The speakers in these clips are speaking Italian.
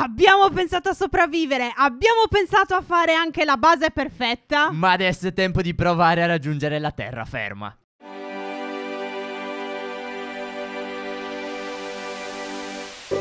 Abbiamo pensato a sopravvivere, abbiamo pensato a fare anche la base perfetta. Ma adesso è tempo di provare a raggiungere la terraferma. you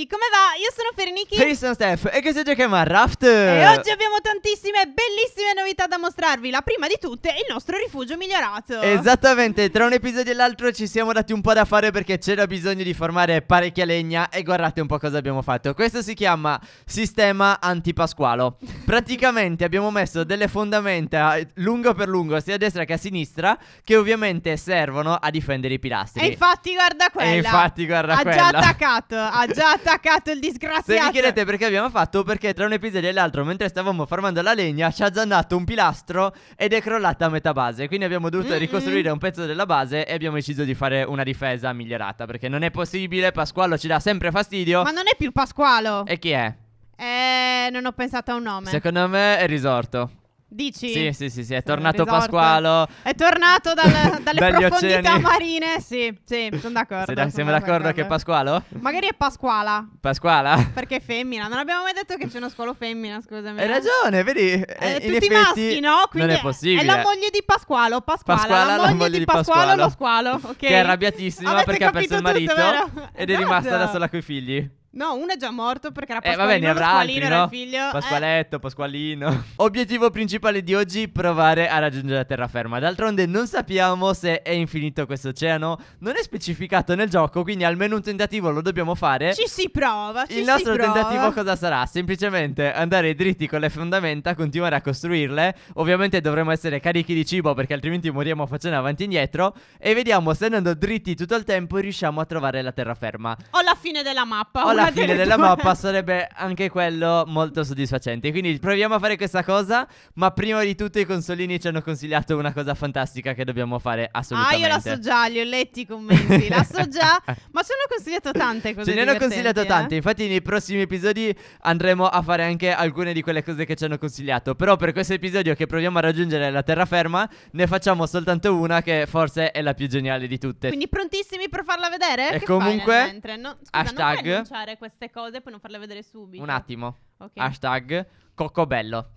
ragazzi, come va? Io sono Ferenichi E io sono Steph e questo giochiamo a Raft E oggi abbiamo tantissime bellissime novità da mostrarvi La prima di tutte è il nostro rifugio migliorato Esattamente, tra un episodio e l'altro ci siamo dati un po' da fare perché c'era bisogno di formare parecchia legna E guardate un po' cosa abbiamo fatto Questo si chiama sistema antipasqualo Praticamente abbiamo messo delle fondamenta eh, lungo per lungo sia a destra che a sinistra Che ovviamente servono a difendere i pilastri E infatti guarda quella E infatti guarda quella Ha già attaccato, ha già attaccato attaccato il disgraziato. Se mi chiedete perché abbiamo fatto, perché tra un episodio e l'altro, mentre stavamo formando la legna, ci ha zannato un pilastro ed è crollata a metà base. Quindi abbiamo dovuto mm -mm. ricostruire un pezzo della base e abbiamo deciso di fare una difesa migliorata. Perché non è possibile, Pasqualo ci dà sempre fastidio. Ma non è più Pasqualo. E chi è? Eh, non ho pensato a un nome. Secondo me è risorto. Dici? Sì, sì, sì, sì, è tornato Resorto. Pasqualo. È tornato dal, dalle profondità oceani. marine, sì, sì, sono d'accordo. siamo d'accordo, d'accordo che è Pasqualo? Magari è Pasquala. Pasquala? Perché è femmina, non abbiamo mai detto che c'è uno squalo femmina, scusami. Hai eh. ragione, vedi? Eh, eh in tutti effetti, maschi, no? Quindi non è possibile. È la moglie di Pasqualo, Pasquala, Pasquala la, moglie la moglie di Pasqualo, Pasqualo lo squalo, ok? Che è arrabbiatissima perché ha perso il marito tutto, ed è rimasta esatto. da sola coi figli. No, uno è già morto perché era Pasqualino, eh, vabbè, ne avrà Pasqualino altri, no? figlio. Eh. Pasqualetto, eh. Pasqualino. Obiettivo principale di oggi, provare a raggiungere la terraferma. D'altronde non sappiamo se è infinito questo oceano, non è specificato nel gioco, quindi almeno un tentativo lo dobbiamo fare. Ci si prova, ci si prova Il nostro tentativo cosa sarà? Semplicemente andare dritti con le fondamenta, continuare a costruirle. Ovviamente dovremo essere carichi di cibo perché altrimenti moriamo facendo avanti e indietro e vediamo se andando dritti tutto il tempo riusciamo a trovare la terraferma. O la fine della mappa. O alla fine della mappa sarebbe anche quello molto soddisfacente. Quindi proviamo a fare questa cosa, ma prima di tutto i consolini ci hanno consigliato una cosa fantastica che dobbiamo fare assolutamente. Ah, io la so già, li ho letti i commenti, la so già, ma ci hanno consigliato tante cose. Ce ne hanno consigliato eh? tante, infatti nei prossimi episodi andremo a fare anche alcune di quelle cose che ci hanno consigliato. Però per questo episodio che proviamo a raggiungere la terraferma, ne facciamo soltanto una che forse è la più geniale di tutte. Quindi prontissimi per farla vedere? E che comunque, fai No, scusa, hashtag queste cose e poi non farle vedere subito. Un attimo. Ok. Hashtag Coccobello.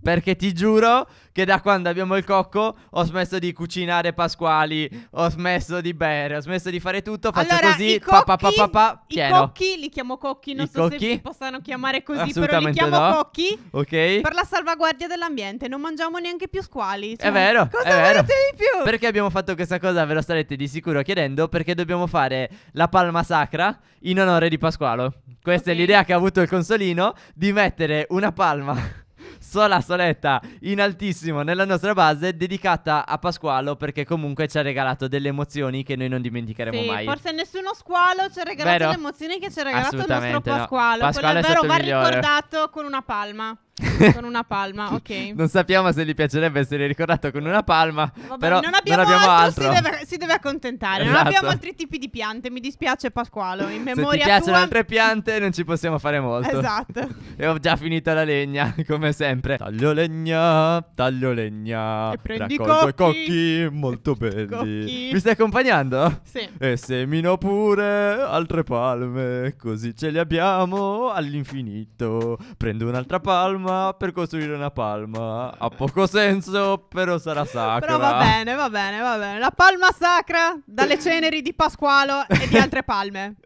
Perché ti giuro che da quando abbiamo il cocco ho smesso di cucinare pasquali, ho smesso di bere, ho smesso di fare tutto, faccio allora, così, i cocchi, pa, pa, pa, pa I cocchi, li chiamo cocchi, non I so cocchi? se si possano chiamare così, però li chiamo no. cocchi. Ok. Per la salvaguardia dell'ambiente, non mangiamo neanche più squali. Cioè, è vero, cosa è vero. di più? Perché abbiamo fatto questa cosa, ve lo starete di sicuro chiedendo, perché dobbiamo fare la palma sacra in onore di Pasqualo. Questa okay. è l'idea che ha avuto il consolino di mettere una palma sola soletta in altissimo nella nostra base dedicata a Pasqualo perché comunque ci ha regalato delle emozioni che noi non dimenticheremo sì, mai. Forse nessuno squalo ci ha regalato Vero? le emozioni che ci ha regalato il nostro Pasqualo. No. Pasqualo Quello è, vero, va ricordato con una palma. con una palma, ok. Non sappiamo se gli piacerebbe essere ricordato con una palma, Vabbè, però non abbiamo, non abbiamo altro, altro. Si, deve, si deve accontentare. Esatto. Non abbiamo altri tipi di piante, mi dispiace Pasquale. in memoria Se ti piacciono tua... altre piante non ci possiamo fare molto. Esatto. e ho già finito la legna, come sempre. Taglio legna, taglio legna. E prendi cocchi. cocchi molto belli. Cocchi. Mi stai accompagnando? Sì. E semino pure altre palme, così ce le abbiamo all'infinito. Prendo un'altra palma per costruire una palma. Ha poco senso, però sarà sacra. Però va bene, va bene, va bene. La palma sacra dalle ceneri di Pasqualo e di altre palme.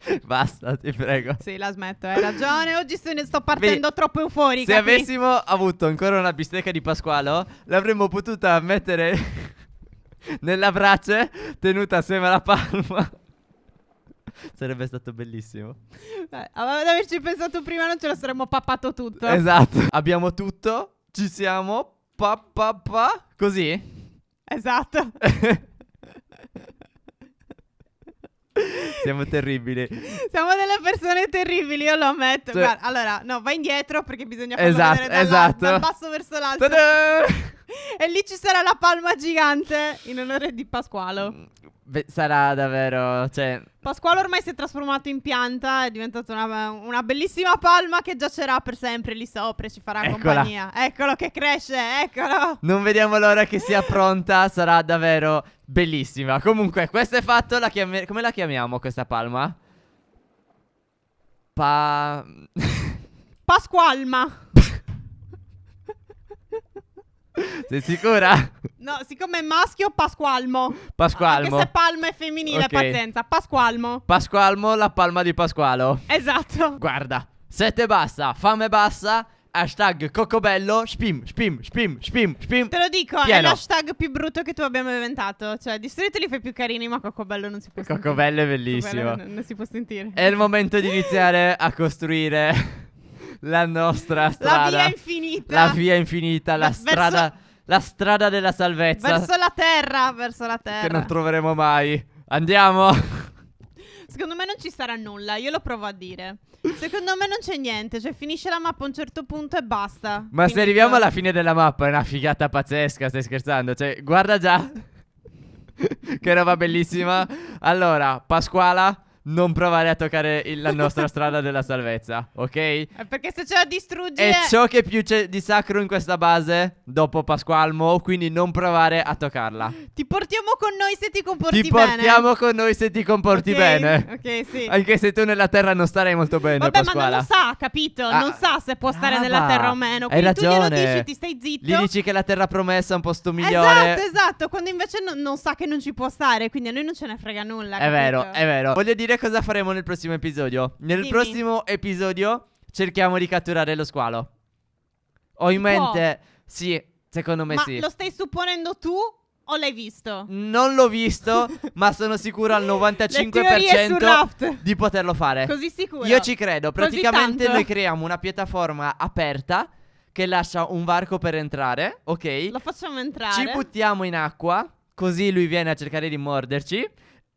Basta, ti prego. Sì, la smetto, hai ragione. Oggi se ne sto partendo Vedi, troppo euforica. Se avessimo avuto ancora una bistecca di Pasqualo, l'avremmo potuta mettere nella brace tenuta assieme alla palma. Sarebbe stato bellissimo. Beh, ad averci pensato prima non ce la saremmo pappato tutto. Esatto. Abbiamo tutto. Ci siamo. Pa, pa, pa. Così? Esatto. Siamo terribili. Siamo delle persone terribili, io lo ammetto. Cioè... Guarda, allora, no, vai indietro perché bisogna fare esatto, dalla, esatto. dal basso verso l'alto. Ta-da! E lì ci sarà la palma gigante in onore di Pasqualo. Mm. Beh, sarà davvero. Cioè... Pasquale ormai si è trasformato in pianta, è diventata una, una, bellissima palma che giacerà per sempre lì sopra ci farà Eccola. compagnia. Eccolo che cresce, eccolo. Non vediamo l'ora che sia pronta, sarà davvero bellissima. Comunque, questo è fatto, la chiam- come la chiamiamo questa palma? Pa... Pasqualma. Sei sicura? No, siccome è maschio, Pasqualmo. Pasqualmo. Anche se palma è femminile, okay. pazienza. Pasqualmo. Pasqualmo, la palma di Pasqualo. Esatto. Guarda, sette bassa, fame bassa. Hashtag Coccobello spim, spim, spim, spim, spim. Te lo dico, Pieno. è l'hashtag più brutto che tu abbiamo inventato. Cioè, di solito li fai più carini, ma Coccobello non si può Cocobello sentire. Coccobello è bellissimo. Cocobello non, non si può sentire. È il momento di iniziare a costruire la nostra strada. La via infinita. La via infinita, la, la strada... La strada della salvezza. Verso la terra, verso la terra. Che non troveremo mai. Andiamo. Secondo me non ci sarà nulla, io lo provo a dire. Secondo me non c'è niente, cioè finisce la mappa a un certo punto e basta. Ma Finito. se arriviamo alla fine della mappa è una figata pazzesca, stai scherzando? Cioè, guarda già. che roba bellissima. Allora, Pasquala non provare a toccare il- la nostra strada della salvezza, ok? Eh, Perché se ce la distruggi... È eh. ciò che più c'è di sacro in questa base dopo Pasqualmo, quindi non provare a toccarla. Ti portiamo con noi se ti comporti Ti bene. portiamo con noi se ti comporti Ok, bene. Ok, sì. Anche se tu nella terra non starei molto bene, Vabbè, Pasquala. ma non lo sa, capito? Ah, non sa se può stare nella terra o meno. Hai Quindi tu glielo dici, ti stai zitto. Gli dici che la terra promessa è un posto migliore. Esatto, esatto. Quando invece no- non sa che non ci può stare, quindi a noi non ce ne frega nulla. È capito? vero, è vero. Voglio dire capire cosa faremo nel prossimo episodio. Nel Dimmi. prossimo episodio cerchiamo di catturare lo squalo. Ho in mente. Sì, secondo me Ma sì. Lo stai supponendo tu o l'hai visto? Non l'ho visto, ma sono sicuro al 95% di poterlo fare. Così sicuro. Io ci credo. Praticamente noi creiamo una piattaforma aperta che lascia un varco per entrare, ok? Lo facciamo entrare. Ci buttiamo in acqua, così lui viene a cercare di morderci.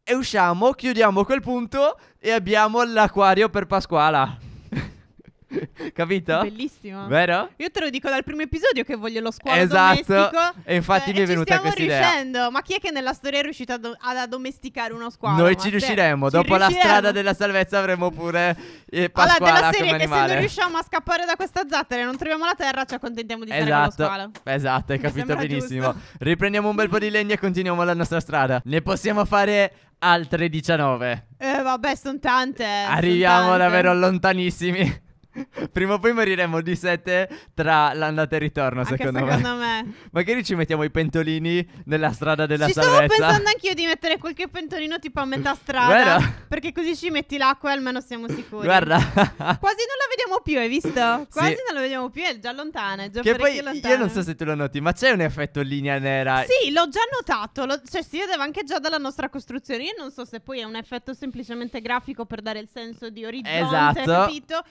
E usciamo, chiudiamo quel punto e abbiamo l'acquario per Pasquala. Capito? Bellissimo. Vero? Io te lo dico dal primo episodio che voglio lo squalo esatto. domestico. E infatti eh, mi è venuta questa idea. Stiamo riuscendo, ma chi è che nella storia è riuscito do- ad addomesticare uno squalo? Noi ci riusciremo. Ci Dopo riusciremo. la strada della salvezza avremo pure eh, Pasquala allora, della serie come che se non riusciamo a scappare da questa zattera e non troviamo la terra, ci accontentiamo di stare esatto. con lo squalo. Esatto, hai capito benissimo. Giusto. Riprendiamo un bel po' di legna e continuiamo la nostra strada. Ne possiamo fare altre 19. Eh, vabbè, sono tante. Arriviamo son tante. davvero lontanissimi. Prima o poi moriremo di sete tra l'andata e il ritorno, Anche secondo, secondo me. me. Magari ci mettiamo i pentolini nella strada della ci salvezza. Ci stavo pensando anch'io di mettere qualche pentolino tipo a metà strada. Guarda. Perché così ci metti l'acqua e almeno siamo sicuri. Guarda. Quasi non la vediamo più, hai visto? Quasi sì. non la vediamo più, è già lontana, è già che poi lontana. Io non so se tu lo noti, ma c'è un effetto linea nera. Sì, l'ho già notato, lo, cioè si vedeva anche già dalla nostra costruzione. Io non so se poi è un effetto semplicemente grafico per dare il senso di origine. esatto. capito?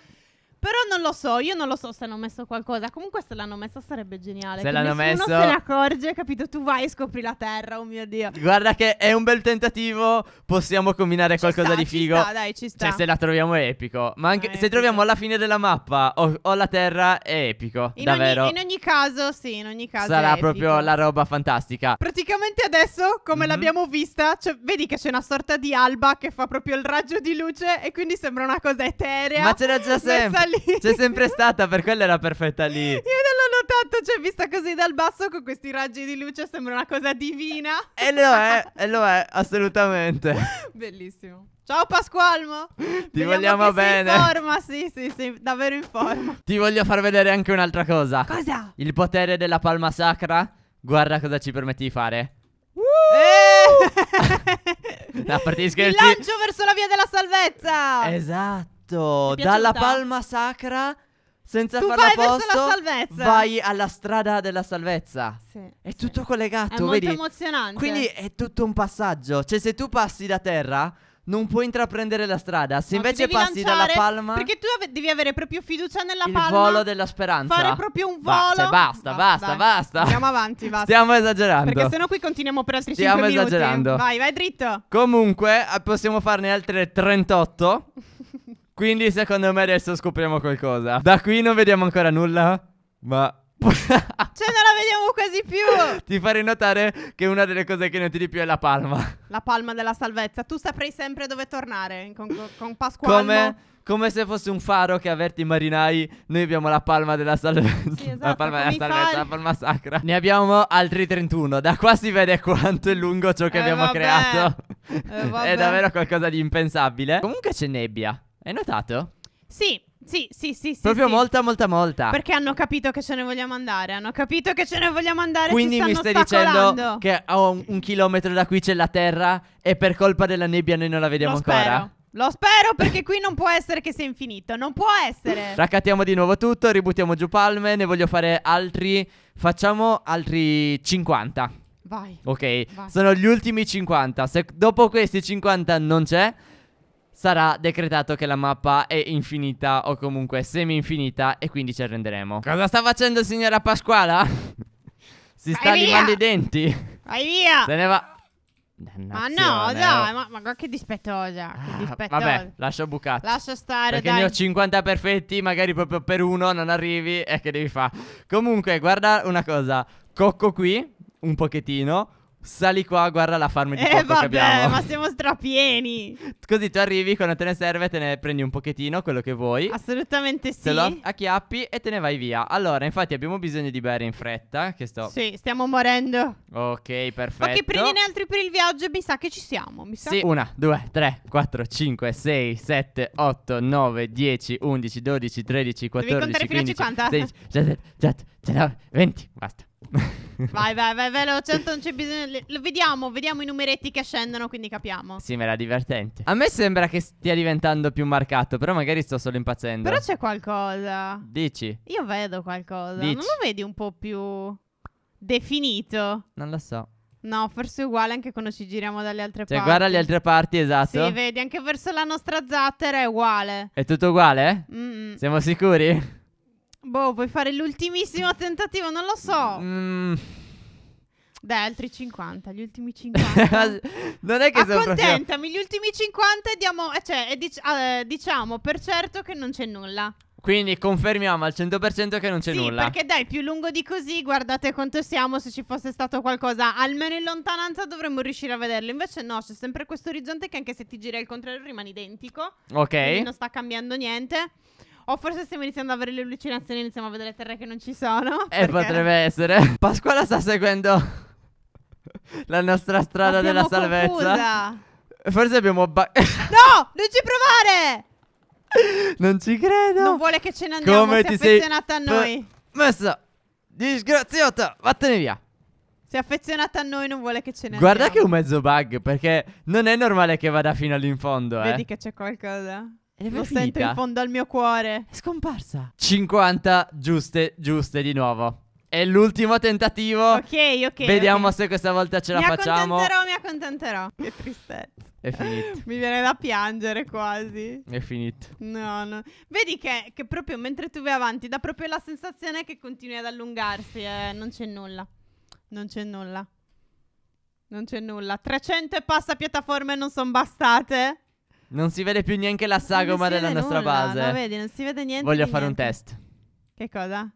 Però non lo so, io non lo so se hanno messo qualcosa. Comunque se l'hanno messa sarebbe geniale. Se l'hanno messo... se ne accorge, capito? Tu vai e scopri la terra, oh mio Dio. Guarda che è un bel tentativo, possiamo combinare ci qualcosa sta, di figo. Ci sta, dai, ci cioè, sta. Cioè se la troviamo è epico. Ma anche ah, se epico. troviamo alla fine della mappa o, o la terra è epico, in davvero. Ogni, in ogni caso, sì, in ogni caso Sarà proprio la roba fantastica. Praticamente adesso, come mm-hmm. l'abbiamo vista, cioè, vedi che c'è una sorta di alba che fa proprio il raggio di luce e quindi sembra una cosa eterea. Ma c'era già sempre lì. C'è sempre stata, per quello era perfetta lì. Io non l'ho notato, cioè vista così dal basso con questi raggi di luce sembra una cosa divina. E lo è, e lo è, assolutamente. Bellissimo. Ciao Pasqualmo! Ti Vediamo vogliamo bene! Sei in forma, sì, sì, sì, davvero in forma. Ti voglio far vedere anche un'altra cosa. Cosa? Il potere della palma sacra. Guarda cosa ci permetti di fare. Uh! Eh! a parte scherzi. Il lancio verso la via della salvezza! Esatto. Esatto, dalla palma sacra senza tu farla vai posto, vai alla strada della salvezza. Sì, è sì. tutto collegato, è molto emozionante. Quindi è tutto un passaggio. Cioè, se tu passi da terra, non puoi intraprendere la strada. Se no, invece passi dalla palma. Perché tu ave- devi avere proprio fiducia nella il palma. Il volo della speranza. Fare proprio un volo. Va, cioè, basta, basta, basta, basta. Andiamo avanti, basta. Stiamo esagerando. Perché sennò qui continuiamo per altri Stiamo 5 minuti. Stiamo esagerando. Vai, vai dritto. Comunque, possiamo farne altre 38. Quindi secondo me adesso scopriamo qualcosa. Da qui non vediamo ancora nulla, ma... cioè non la vediamo quasi più Ti farei notare che una delle cose che non ti di più è la palma La palma della salvezza Tu saprai sempre dove tornare Con, con Pasquale Come... Come se fosse un faro che avverti i marinai, noi abbiamo la palma della esatto, salvezza. Sì, esatto, la palma della salvezza, fari. la palma sacra. Ne abbiamo altri 31. Da qua si vede quanto è lungo ciò che eh, abbiamo vabbè. creato. Eh, è davvero qualcosa di impensabile. Comunque c'è nebbia. Hai notato? Sì, sì, sì, sì. Proprio sì, molta, molta, molta. Perché hanno capito che ce ne vogliamo andare. Hanno capito che ce ne vogliamo andare. Quindi mi stai dicendo che a un, un, chilometro da qui c'è la terra e per colpa della nebbia noi non la vediamo Lo ancora. Spero. Lo spero perché qui non può essere che sia infinito, non può essere. Raccattiamo di nuovo tutto, ributtiamo giù palme, ne voglio fare altri, facciamo altri 50. Vai. Ok, Vai. sono gli ultimi 50. Se dopo questi 50 non c'è, sarà decretato che la mappa è infinita o comunque semi-infinita e quindi ci arrenderemo. Cosa sta facendo signora Pasquala? si sta Vai limando i denti. Vai via! Se ne va. Ma no, dai, ma, ma che dispettosa. Che ah, dispettosa. Vabbè, lascio bucato. Lascia stare, Perché dai. ne ho 50 perfetti, magari proprio per uno non arrivi e che devi fare. Comunque, guarda una cosa, cocco qui un pochettino, Sali qua, guarda la farm di eh, cocco vabbè, che abbiamo. ma siamo strapieni. Così tu arrivi, quando te ne serve te ne prendi un pochettino, quello che vuoi. Assolutamente sì. Te lo acchiappi e te ne vai via. Allora, infatti abbiamo bisogno di bere in fretta, che sto... Sì, stiamo morendo. Ok, perfetto. Ma che ne altri per il viaggio, mi sa che ci siamo, mi sa. Sì, una, due, tre, quattro, cinque, sei, sette, otto, nove, dieci, undici, dodici, tredici, quattordici, quindici... Devi contare 15, fino a 50. 16, sette, 18, 19, 20, basta. vai, vai, vai, veloce, non c'è bisogno. lo vediamo, vediamo i numeretti che scendono, quindi capiamo. Sì, ma era divertente. A me sembra che stia diventando più marcato, però magari sto solo impazzendo. Però c'è qualcosa. Dici? Io vedo qualcosa. Dici. Non lo vedi un po' più definito? Non lo so. No, forse è uguale anche quando ci giriamo dalle altre cioè, parti. Cioè, guarda le altre parti, esatto. Sì, vedi, anche verso la nostra zattera è uguale. È tutto uguale? Mm -mm. Siamo sicuri? Boh, vuoi fare l'ultimissimo tentativo? Non lo so. Mm. Dai, altri 50, gli ultimi 50. non è che sono Accontentami, gli ultimi 50 e diamo, eh, cioè, dic- ah, eh, diciamo per certo che non c'è nulla. Quindi confermiamo al 100% che non c'è sì, nulla. Perché dai, più lungo di così, guardate quanto siamo, se ci fosse stato qualcosa almeno in lontananza dovremmo riuscire a vederlo. Invece no, c'è sempre questo orizzonte che anche se ti gira il contrario rimane identico. Ok. non sta cambiando niente. O forse stiamo iniziando ad avere le allucinazioni e iniziamo a vedere terre che non ci sono. Eh, perché... potrebbe essere. Pasquale sta seguendo la nostra strada della salvezza. Confusa. Forse abbiamo... Ba- no, non ci provare! Non ci credo. Non vuole che ce ne andiamo. Come si è affezionata sei... a noi. Messa. Disgraziata. Vattene via. Si è affezionata a noi, non vuole che ce ne andiamo. Guarda che è un mezzo bug, perché non è normale che vada fino all'infondo, Vedi eh. Vedi che c'è qualcosa. Lo finita. sento in fondo al mio cuore. È scomparsa. 50 giuste, giuste di nuovo. È l'ultimo tentativo. Ok, ok. Vediamo okay. se questa volta ce mi la facciamo. Mi accontenterò, mi accontenterò. Che tristezza. È finito. Mi viene da piangere quasi. È finito. No, no. Vedi che, che proprio mentre tu vai avanti dà proprio la sensazione che continui ad allungarsi. Eh, non c'è nulla. Non c'è nulla. Non c'è nulla. 300 e passa piattaforme non sono bastate. Non si vede più neanche la sagoma della nostra nulla, base. No, vedi, non si vede niente. Voglio fare niente. un test. Che cosa?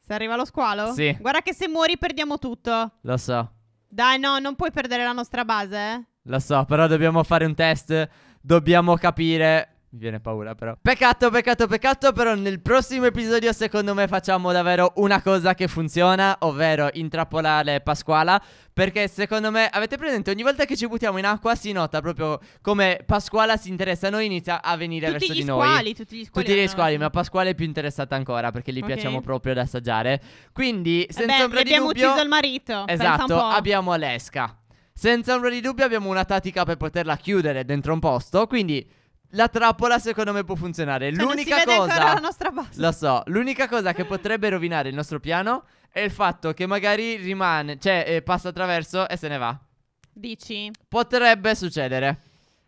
Se arriva lo squalo? Sì. Guarda che se muori perdiamo tutto. Lo so. Dai, no, non puoi perdere la nostra base. Eh. Lo so, però dobbiamo fare un test. Dobbiamo capire mi viene paura però Peccato, peccato, peccato Però nel prossimo episodio secondo me facciamo davvero una cosa che funziona Ovvero intrappolare Pasquala Perché secondo me, avete presente, ogni volta che ci buttiamo in acqua Si nota proprio come Pasquala si interessa a noi Inizia a venire tutti verso di squali, noi Tutti gli squali, tutti gli squali Ma Pasquale è più interessata ancora Perché gli okay. piacciamo proprio ad assaggiare Quindi, eh senza ombra di dubbio Abbiamo ucciso il marito Esatto, abbiamo Alesca Senza ombra di dubbio abbiamo una tattica per poterla chiudere dentro un posto Quindi... La trappola secondo me può funzionare. Cioè, l'unica cosa la nostra base. Lo so, l'unica cosa che potrebbe rovinare il nostro piano è il fatto che magari rimane, cioè eh, passa attraverso e se ne va. Dici? Potrebbe succedere.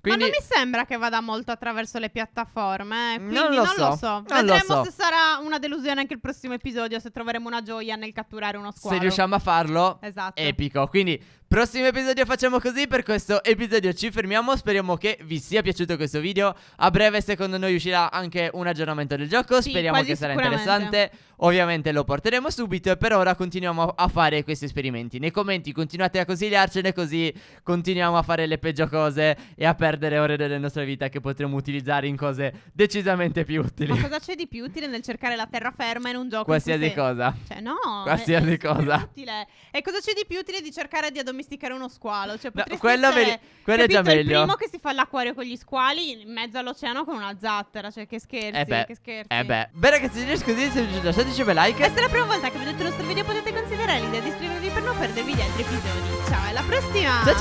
Quindi... Ma non mi sembra che vada molto attraverso le piattaforme. Eh? Quindi non lo non so. Lo so. Non Vedremo lo so. se sarà una delusione anche il prossimo episodio. Se troveremo una gioia nel catturare uno squalo. Se riusciamo a farlo, esatto. epico. Quindi Prossimo episodio facciamo così, per questo episodio ci fermiamo, speriamo che vi sia piaciuto questo video. A breve secondo noi uscirà anche un aggiornamento del gioco, sì, speriamo che sarà interessante. Ovviamente lo porteremo subito e per ora continuiamo a fare questi esperimenti. Nei commenti continuate a consigliarcene così continuiamo a fare le peggio cose e a perdere ore della nostra vita che potremo utilizzare in cose decisamente più utili. Ma cosa c'è di più utile nel cercare la terraferma in un gioco? Qualsiasi cosa. Cioè no. Qualsiasi è, cosa. È utile. E cosa c'è di più utile di cercare di addominare addomesticare uno squalo. Cioè, potresti no, quello, essere, me, quello è già meglio. Il primo che si fa l'acquario con gli squali in mezzo all'oceano con una zattera. Cioè, che scherzi. Eh beh, che scherzi. Eh beh. Beh, ragazzi, così se vi lasciateci un like. Questa è la prima volta che vedete il nostro video. Potete considerare l'idea di iscrivervi per non perdervi gli altri episodi. Ciao, alla prossima. Ciao,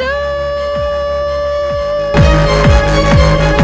ciao.